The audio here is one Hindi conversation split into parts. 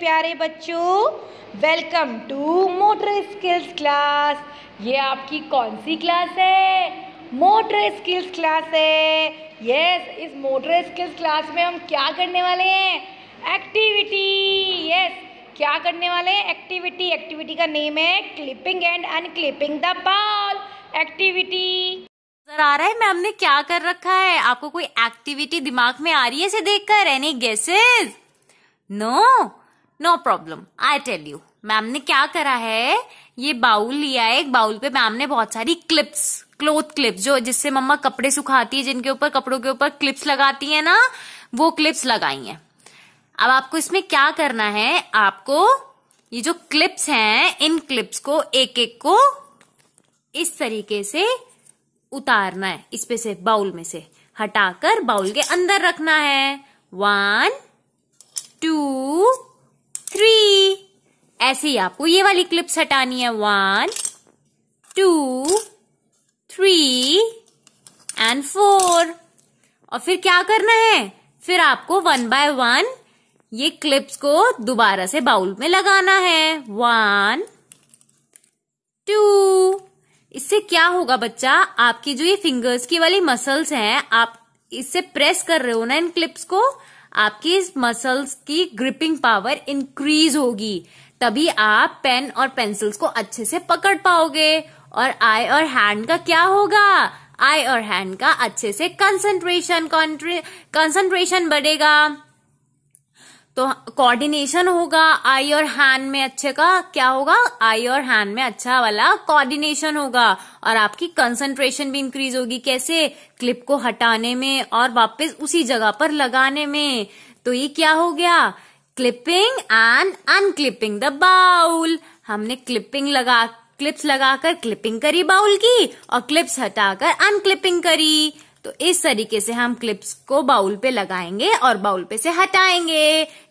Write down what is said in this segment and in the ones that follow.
प्यारे बच्चों welcome to motor skills class ये आपकी कौन सी क्लास है मोटर स्किल्स क्लास है यस yes, इस मोटर स्किल्स क्लास में हम क्या करने वाले हैं एक्टिविटी यस yes, क्या करने वाले हैं एक्टिविटी एक्टिविटी का नेम है clipping and unclipping the ball activity नजर आ रहा है मैम ने क्या कर रखा है आपको कोई एक्टिविटी दिमाग में आ रही है इसे देखकर any guesses no no. No problem I tell you ma'am ने क्या करा है ये बाउल लिया है एक बाउल पे मैम ने बहुत सारी क्लिप्स क्लोथ क्लिप्स जो जिससे मम्मा कपड़े सुखाती है जिनके ऊपर कपड़ों के ऊपर क्लिप्स लगाती है ना वो क्लिप्स लगाई है अब आपको इसमें क्या करना है आपको ये जो क्लिप्स हैं इन क्लिप्स को एक एक को इस तरीके से उतारना है इसमें से बाउल में से हटाकर बाउल के अंदर रखना है वन टू ऐसे ही आपको ये वाली क्लिप्स हटानी है one two three and four और फिर क्या करना है फिर आपको वन बाय वन ये क्लिप्स को दोबारा से बाउल में लगाना है वन टू इससे क्या होगा बच्चा आपकी जो ये फिंगर्स की वाली मसल्स हैं आप इससे प्रेस कर रहे हो ना इन क्लिप्स को आपकी मसल्स की ग्रिपिंग पावर इंक्रीज होगी तभी आप पेन और पेंसिल्स को अच्छे से पकड़ पाओगे और आई और हैंड का क्या होगा आई और हैंड का अच्छे से कंसंट्रेशन कंसंट्रेशन बढ़ेगा तो कोऑर्डिनेशन होगा आई और हैंड में अच्छे का क्या होगा आई और हैंड में अच्छा वाला कोऑर्डिनेशन होगा और आपकी कंसंट्रेशन भी इंक्रीज होगी कैसे क्लिप को हटाने में और वापस उसी जगह पर लगाने में तो ये क्या हो गया clipping and unclipping the bowl हमने क्लिपिंग लगा क्लिप्स लगाकर क्लिपिंग करी बाउल की और क्लिप्स हटाकर अनक्लिपिंग करी तो इस तरीके से हम क्लिप्स को बाउल पे लगाएंगे और बाउल पे से हटाएंगे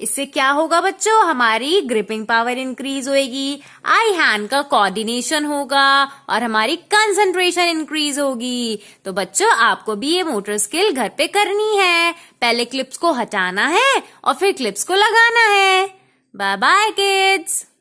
इससे क्या होगा बच्चों हमारी ग्रिपिंग पावर इंक्रीज होएगी आई हैंड का कोऑर्डिनेशन होगा और हमारी कंसंट्रेशन इंक्रीज होगी तो बच्चों आपको भी ये मोटर स्किल घर पे करनी है पहले क्लिप्स को हटाना है और फिर क्लिप्स को लगाना है बाय बाय किड्स